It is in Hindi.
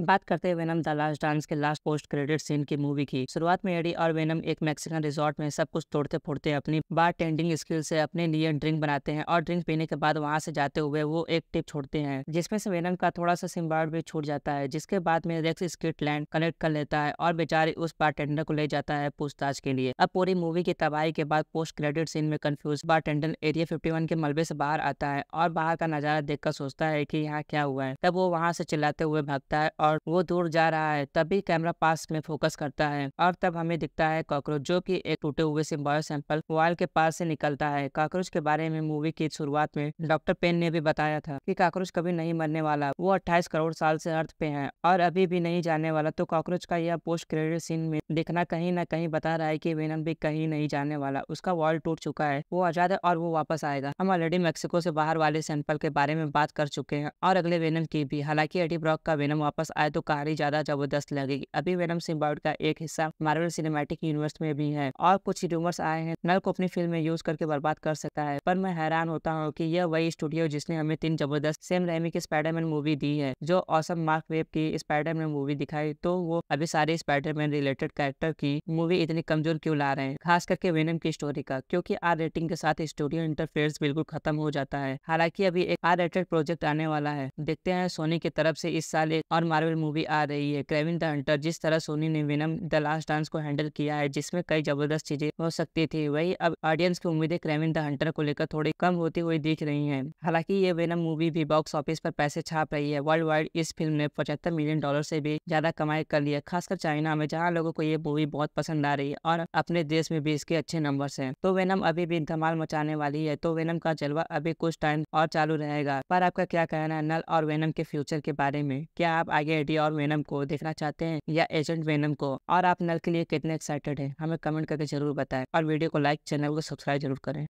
बात करते हैं वेनम द लास्ट डांस के लास्ट पोस्ट क्रेडिट सीन की मूवी की शुरुआत में एडी और वेनम एक मैक्सिकन रिजॉर्ट में सब कुछ तोड़ते फोड़ते अपनी बार टेंडिंग स्किल से अपने लिए ड्रिंक बनाते हैं और ड्रिंक पीने के बाद वहाँ से जाते हुए वो एक टिप छोड़ते हैं जिसमें से वेनम का थोड़ा सा सिम्बार्ड भी छूट जाता है जिसके बाद में रेक्स लैंड कनेक्ट कर लेता है और बेचारे उस बार टेंडर को ले जाता है पूछताछ के लिए अब पूरी मूवी की तबाही के बाद पोस्ट क्रेडिट सीन में confuse bartender area fifty के मलबे से बाहर आता है और बाहर का नजारा देखकर सोचता है की यहाँ क्या हुआ है तब वो वहाँ से चिल्लाते हुए भागता है और वो दूर जा रहा है तभी कैमरा पास में फोकस करता है और तब हमें दिखता है कॉकरोच जो की एक टूटे हुए सिम्बॉय सैंपल वॉल के पास से निकलता है काक्रोच के बारे में मूवी की शुरुआत में डॉक्टर पेन ने भी बताया था की काक्रोच कभी नहीं मरने वाला वो अट्ठाईस करोड़ साल से अर्थ पे है और अभी भी नहीं जाने वाला तो कॉकरोच का यह पोस्ट क्रेडिट सीन में दिखना कहीं ना कहीं बता रहा है की वेनम भी कहीं नहीं जाने वाला उसका वॉल टूट चुका है वो आजाद है और वो वापस आएगा हम ऑलरेडी मेक्सिको से बाहर वाले सैंपल के बारे में बात कर चुके हैं और अगले वेनम की भी हालांकि एडी ब्रॉक का वेनम वापस आए तो कहानी ज्यादा जबरदस्त लगेगी अभी वेनम सिम्बाउट का एक हिस्सा मार्वल सिनेमेटिक यूनिवर्स में भी है और कुछ रूमर्स आए हैं नल को अपनी फिल्म में यूज करके बर्बाद कर सकता है पर मैं हैरान होता हूँ की यह वही स्टूडियो जिसने हमें तीन जबरदस्त सेम रेमी की स्पाइडरमैन मूवी दी है जो औसम मार्क वेब की स्पाइडरमैन मूवी दिखाई तो वो अभी सारे स्पाइडरमैन रिलेटेड कैरेक्टर की मूवी इतनी कमजोर क्यों ला रहे हैं खास करके वेनम की स्टोरी का क्योंकि आर रेटिंग के साथ स्टूडियो इंटरफेयर बिल्कुल खत्म हो जाता है हालांकि अभी एक आर रेटेड प्रोजेक्ट आने वाला है देखते हैं सोनी की तरफ से इस साल एक और मार्वल मार्वल मूवी आ रही है क्रेविन द हंटर जिस तरह सोनी ने विनम द लास्ट डांस को हैंडल किया है जिसमें कई जबरदस्त चीजें हो सकती थी वही अब ऑडियंस की उम्मीदें क्रेविन द हंटर को लेकर थोड़ी कम होती हुई दिख रही है हालांकि ये वेनम मूवी भी बॉक्स ऑफिस पर पैसे छाप रही है वर्ल्ड वाइड इस फिल्म ने पचहत्तर मिलियन डॉलर से भी ज्यादा कमाई कर लिया है खासकर चाइना में जहाँ लोगों को ये मूवी बहुत पसंद आ रही है और अपने देश में भी इसके अच्छे नंबर है तो वेनम अभी भी धमाल मचाने वाली है तो वेनम का जलवा अभी कुछ टाइम और चालू रहेगा पर आपका क्या कहना है नल और वेनम के फ्यूचर के बारे में क्या आप आगे एडी और वेनम को देखना चाहते हैं या एजेंट वेनम को और आप नल के लिए कितने एक्साइटेड हैं हमें कमेंट करके जरूर बताएं और वीडियो को लाइक चैनल को सब्सक्राइब जरूर करें